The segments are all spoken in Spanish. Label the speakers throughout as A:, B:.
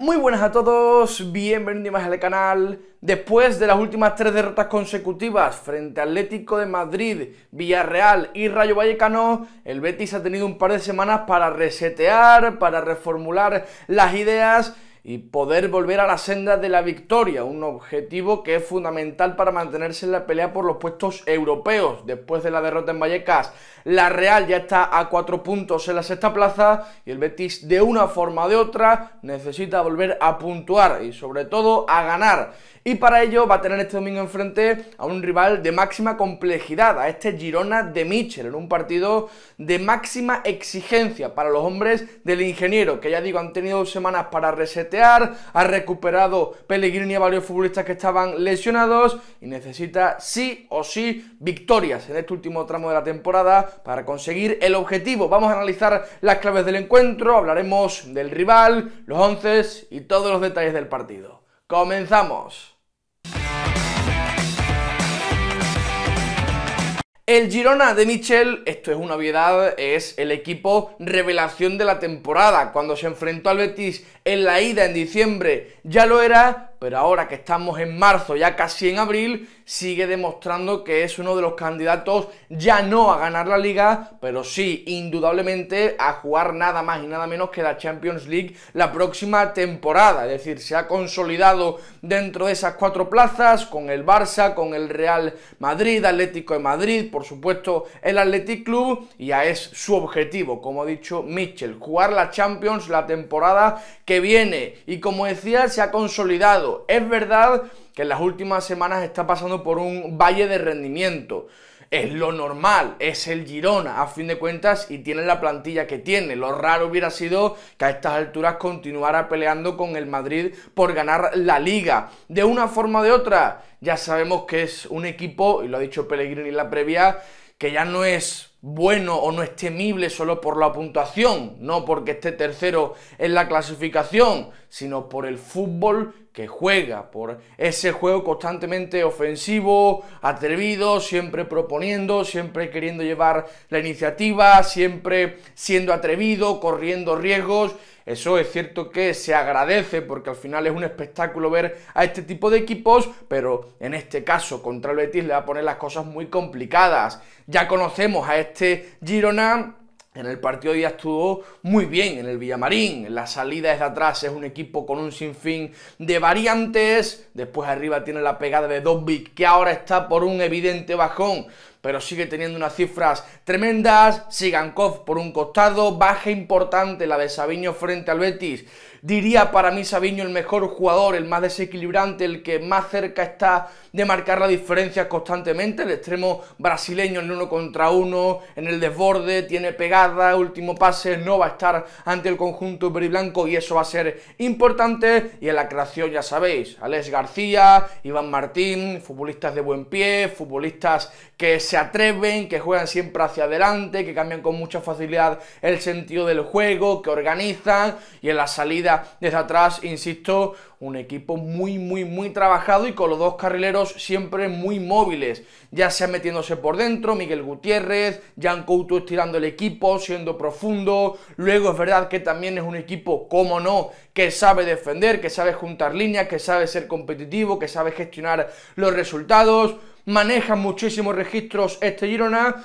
A: Muy buenas a todos, bienvenidos más al canal. Después de las últimas tres derrotas consecutivas frente Atlético de Madrid, Villarreal y Rayo Vallecano, el Betis ha tenido un par de semanas para resetear, para reformular las ideas y poder volver a la senda de la victoria, un objetivo que es fundamental para mantenerse en la pelea por los puestos europeos. Después de la derrota en Vallecas la Real ya está a cuatro puntos en la sexta plaza y el Betis de una forma o de otra necesita volver a puntuar y sobre todo a ganar. Y para ello va a tener este domingo enfrente a un rival de máxima complejidad, a este Girona de Michel, en un partido de máxima exigencia para los hombres del ingeniero, que ya digo, han tenido dos semanas para resetear, ha recuperado Pellegrini a varios futbolistas que estaban lesionados y necesita sí o sí victorias en este último tramo de la temporada para conseguir el objetivo. Vamos a analizar las claves del encuentro, hablaremos del rival, los once y todos los detalles del partido. ¡Comenzamos! El Girona de Michel, esto es una obviedad, es el equipo revelación de la temporada. Cuando se enfrentó al Betis en la ida en diciembre ya lo era, pero ahora que estamos en marzo, ya casi en abril, sigue demostrando que es uno de los candidatos ya no a ganar la liga, pero sí, indudablemente, a jugar nada más y nada menos que la Champions League la próxima temporada. Es decir, se ha consolidado dentro de esas cuatro plazas con el Barça, con el Real Madrid, Atlético de Madrid, por supuesto el Athletic Club, y ya es su objetivo, como ha dicho Mitchell, jugar la Champions la temporada que viene. Y como decía, se ha consolidado es verdad que en las últimas semanas está pasando por un valle de rendimiento. Es lo normal, es el Girona, a fin de cuentas, y tiene la plantilla que tiene. Lo raro hubiera sido que a estas alturas continuara peleando con el Madrid por ganar la liga. De una forma o de otra, ya sabemos que es un equipo, y lo ha dicho Pellegrini en la previa, que ya no es bueno o no es temible solo por la puntuación, no porque esté tercero en la clasificación, sino por el fútbol que juega por ese juego constantemente ofensivo, atrevido, siempre proponiendo, siempre queriendo llevar la iniciativa, siempre siendo atrevido, corriendo riesgos. Eso es cierto que se agradece porque al final es un espectáculo ver a este tipo de equipos, pero en este caso contra el Betis le va a poner las cosas muy complicadas. Ya conocemos a este Girona en el partido de hoy estuvo muy bien en el Villamarín. la salida de atrás es un equipo con un sinfín de variantes. Después arriba tiene la pegada de Dobby, que ahora está por un evidente bajón pero sigue teniendo unas cifras tremendas. Sigankov por un costado, baja importante la de Sabiño frente al Betis. Diría para mí Sabiño el mejor jugador, el más desequilibrante, el que más cerca está de marcar la diferencia constantemente. El extremo brasileño en uno contra uno, en el desborde, tiene pegada, último pase, no va a estar ante el conjunto periblanco y eso va a ser importante. Y en la creación, ya sabéis, Alex García, Iván Martín, futbolistas de buen pie, futbolistas que se atreven, que juegan siempre hacia adelante, que cambian con mucha facilidad el sentido del juego, que organizan y en la salida desde atrás, insisto, un equipo muy, muy, muy trabajado y con los dos carrileros siempre muy móviles, ya sea metiéndose por dentro, Miguel Gutiérrez, Jan Couto estirando el equipo, siendo profundo, luego es verdad que también es un equipo, como no, que sabe defender, que sabe juntar líneas, que sabe ser competitivo, que sabe gestionar los resultados, maneja muchísimos registros este Girona.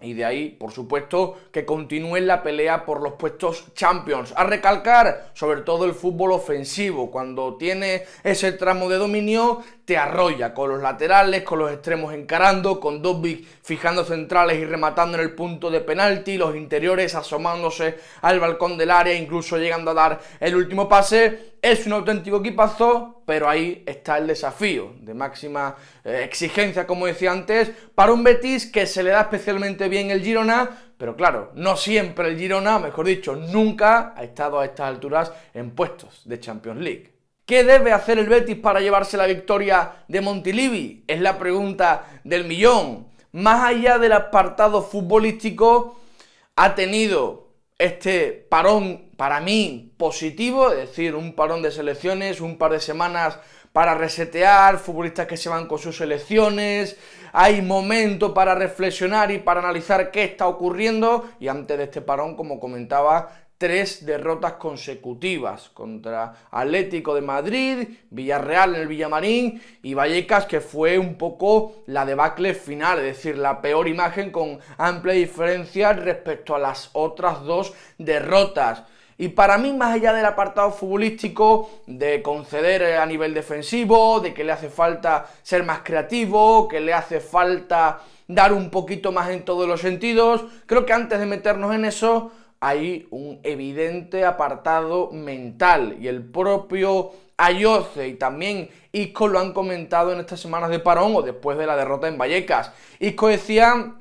A: Y de ahí, por supuesto, que continúe la pelea por los puestos Champions. A recalcar, sobre todo el fútbol ofensivo, cuando tiene ese tramo de dominio, te arrolla con los laterales, con los extremos encarando, con Dobby fijando centrales y rematando en el punto de penalti, los interiores asomándose al balcón del área, incluso llegando a dar el último pase. Es un auténtico equipazo, pero ahí está el desafío de máxima eh, exigencia, como decía antes, para un Betis que se le da especialmente bien el Girona, pero claro, no siempre el Girona, mejor dicho, nunca ha estado a estas alturas en puestos de Champions League. ¿Qué debe hacer el Betis para llevarse la victoria de Montilivi? Es la pregunta del millón. Más allá del apartado futbolístico, ha tenido este parón para mí positivo, es decir, un parón de selecciones, un par de semanas para resetear, futbolistas que se van con sus selecciones, hay momento para reflexionar y para analizar qué está ocurriendo y antes de este parón, como comentaba, tres derrotas consecutivas contra Atlético de Madrid, Villarreal en el Villamarín y Vallecas, que fue un poco la debacle final, es decir, la peor imagen con amplia diferencia respecto a las otras dos derrotas. Y para mí, más allá del apartado futbolístico, de conceder a nivel defensivo, de que le hace falta ser más creativo, que le hace falta dar un poquito más en todos los sentidos, creo que antes de meternos en eso, hay un evidente apartado mental y el propio Ayose y también Isco lo han comentado en estas semanas de parón o después de la derrota en Vallecas. Isco decía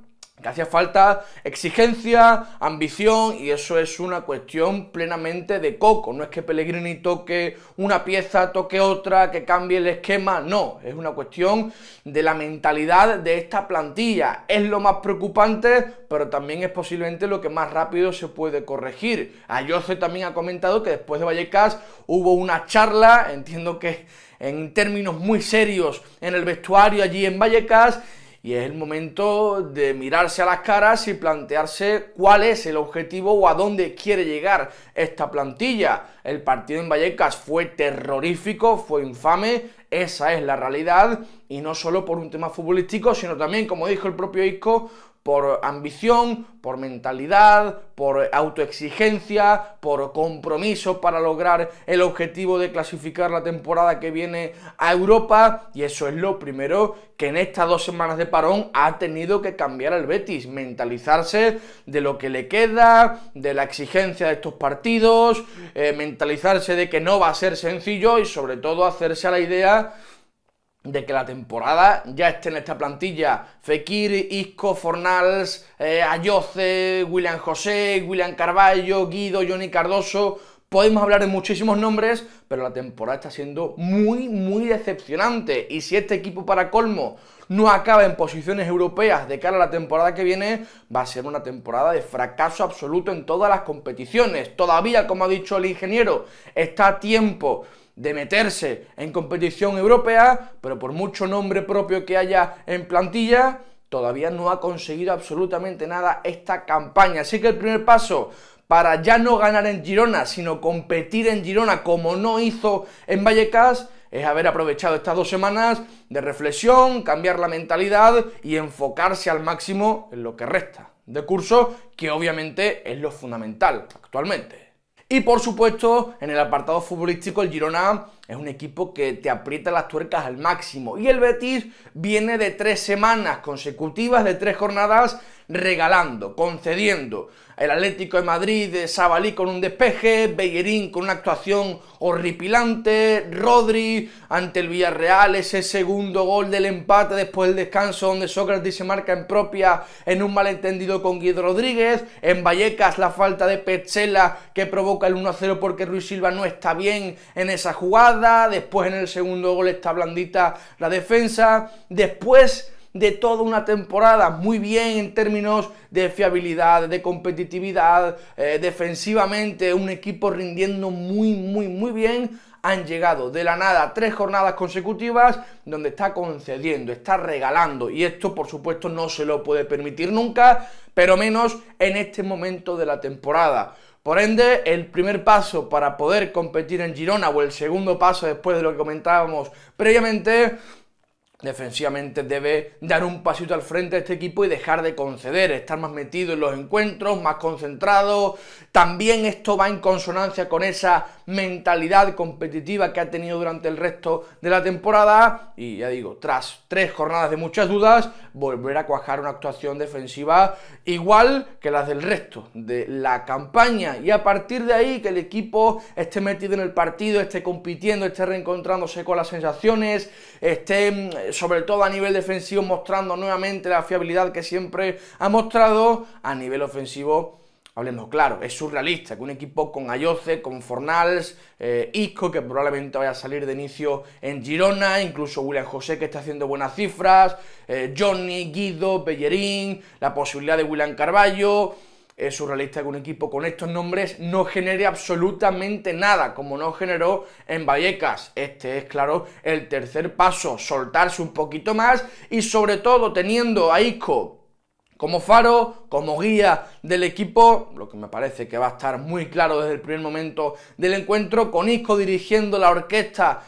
A: hacía falta exigencia, ambición y eso es una cuestión plenamente de coco. No es que Pellegrini toque una pieza, toque otra, que cambie el esquema, no, es una cuestión de la mentalidad de esta plantilla. Es lo más preocupante, pero también es posiblemente lo que más rápido se puede corregir. Ayose también ha comentado que después de Vallecas hubo una charla, entiendo que en términos muy serios, en el vestuario allí en Vallecas y es el momento de mirarse a las caras y plantearse cuál es el objetivo o a dónde quiere llegar esta plantilla. El partido en Vallecas fue terrorífico, fue infame, esa es la realidad. Y no solo por un tema futbolístico, sino también, como dijo el propio Isco, por ambición, por mentalidad, por autoexigencia, por compromiso para lograr el objetivo de clasificar la temporada que viene a Europa. Y eso es lo primero que en estas dos semanas de parón ha tenido que cambiar el Betis, mentalizarse de lo que le queda, de la exigencia de estos partidos, eh, mentalizarse de que no va a ser sencillo y sobre todo hacerse a la idea de que la temporada ya esté en esta plantilla. Fekir, Isco, Fornals, eh, Ayoce, William José, William Carballo, Guido, Johnny Cardoso. Podemos hablar de muchísimos nombres, pero la temporada está siendo muy, muy decepcionante. Y si este equipo para colmo no acaba en posiciones europeas de cara a la temporada que viene, va a ser una temporada de fracaso absoluto en todas las competiciones. Todavía, como ha dicho el ingeniero, está a tiempo de meterse en competición europea, pero por mucho nombre propio que haya en plantilla, todavía no ha conseguido absolutamente nada esta campaña. Así que el primer paso para ya no ganar en Girona, sino competir en Girona como no hizo en Vallecas, es haber aprovechado estas dos semanas de reflexión, cambiar la mentalidad y enfocarse al máximo en lo que resta de curso, que obviamente es lo fundamental actualmente. Y por supuesto, en el apartado futbolístico, el Girona es un equipo que te aprieta las tuercas al máximo. Y el Betis viene de tres semanas consecutivas, de tres jornadas, regalando, concediendo. El Atlético de Madrid, eh, Sabalí con un despeje, Bellerín con una actuación horripilante, Rodri ante el Villarreal, ese segundo gol del empate después del descanso donde Sócrates se marca en propia en un malentendido con Guido Rodríguez, en Vallecas la falta de Pechela que provoca el 1-0 porque Ruiz Silva no está bien en esa jugada, después en el segundo gol está blandita la defensa, después de toda una temporada muy bien en términos de fiabilidad, de competitividad, eh, defensivamente, un equipo rindiendo muy, muy, muy bien, han llegado de la nada tres jornadas consecutivas donde está concediendo, está regalando y esto por supuesto no se lo puede permitir nunca, pero menos en este momento de la temporada. Por ende, el primer paso para poder competir en Girona o el segundo paso después de lo que comentábamos previamente, defensivamente debe dar un pasito al frente a este equipo y dejar de conceder, estar más metido en los encuentros, más concentrado. También esto va en consonancia con esa mentalidad competitiva que ha tenido durante el resto de la temporada y ya digo, tras tres jornadas de muchas dudas, volver a cuajar una actuación defensiva igual que las del resto de la campaña y a partir de ahí que el equipo esté metido en el partido, esté compitiendo, esté reencontrándose con las sensaciones, esté mm, sobre todo a nivel defensivo mostrando nuevamente la fiabilidad que siempre ha mostrado, a nivel ofensivo hablemos claro, es surrealista que un equipo con Ayoce, con Fornals, eh, Isco, que probablemente vaya a salir de inicio en Girona, incluso William José, que está haciendo buenas cifras, eh, Johnny, Guido, Bellerín, la posibilidad de William Carballo. Es surrealista que un equipo con estos nombres no genere absolutamente nada, como no generó en Vallecas. Este es, claro, el tercer paso, soltarse un poquito más y sobre todo teniendo a Isco, como faro, como guía del equipo, lo que me parece que va a estar muy claro desde el primer momento del encuentro, con Isco dirigiendo la orquesta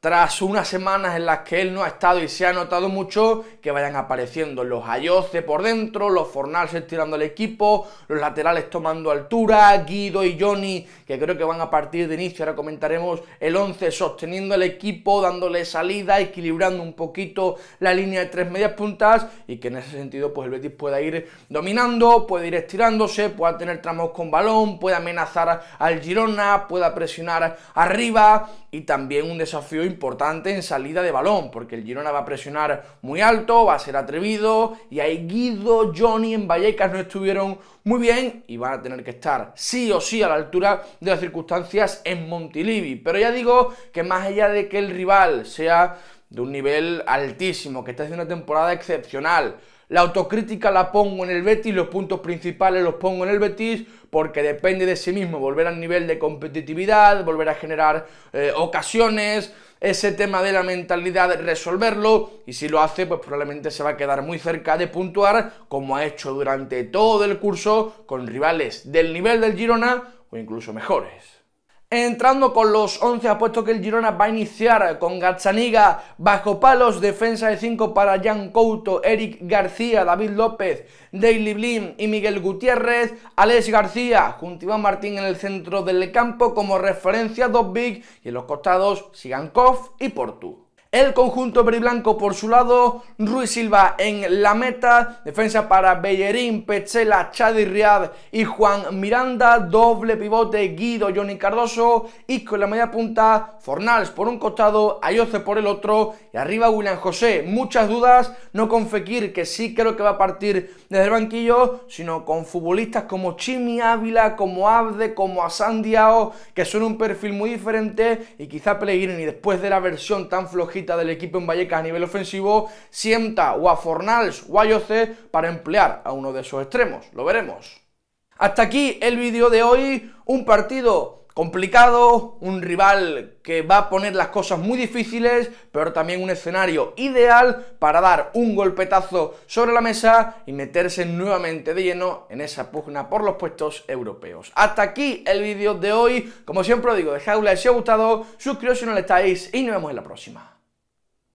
A: tras unas semanas en las que él no ha estado y se ha notado mucho que vayan apareciendo los Ayoce por dentro, los Fornals estirando el equipo, los laterales tomando altura, Guido y Johnny, que creo que van a partir de inicio, ahora comentaremos el 11 sosteniendo el equipo, dándole salida, equilibrando un poquito la línea de tres medias puntas y que en ese sentido pues el Betis pueda ir dominando, puede ir estirándose, pueda tener tramos con balón, puede amenazar al Girona, pueda presionar arriba y también un desafío importante en salida de balón, porque el Girona va a presionar muy alto, va a ser atrevido, y ahí Guido, Johnny en Vallecas no estuvieron muy bien y van a tener que estar sí o sí a la altura de las circunstancias en Montilivi. Pero ya digo que más allá de que el rival sea de un nivel altísimo, que está haciendo una temporada excepcional, la autocrítica la pongo en el Betis, los puntos principales los pongo en el Betis, porque depende de sí mismo volver al nivel de competitividad, volver a generar eh, ocasiones, ese tema de la mentalidad, resolverlo, y si lo hace, pues probablemente se va a quedar muy cerca de puntuar, como ha hecho durante todo el curso, con rivales del nivel del Girona o incluso mejores. Entrando con los 11, apuesto que el Girona va a iniciar con Gazzaniga bajo palos, defensa de 5 para Jan Couto, Eric García, David López, Daily Blin y Miguel Gutiérrez, Alex García, Juntiván Martín en el centro del campo como referencia, dos big y en los costados Sigankov y Portu el conjunto blanco por su lado, Ruiz Silva en la meta, defensa para Bellerín, Pechela, Chadi Riad y Juan Miranda, doble pivote Guido, Johnny Cardoso y en la media punta Fornals por un costado, Ayoce por el otro y arriba William José. Muchas dudas, no con Fekir que sí creo que va a partir desde el banquillo, sino con futbolistas como Chimi Ávila, como Abde, como Asandiao, que son un perfil muy diferente y quizá y después de la versión tan flojita del equipo en Vallecas a nivel ofensivo, sienta o a Fornals o a Yoce para emplear a uno de esos extremos. Lo veremos. Hasta aquí el vídeo de hoy, un partido complicado, un rival que va a poner las cosas muy difíciles, pero también un escenario ideal para dar un golpetazo sobre la mesa y meterse nuevamente de lleno en esa pugna por los puestos europeos. Hasta aquí el vídeo de hoy, como siempre digo, dejad un like si ha gustado, suscribíos si no lo estáis y nos vemos en la próxima.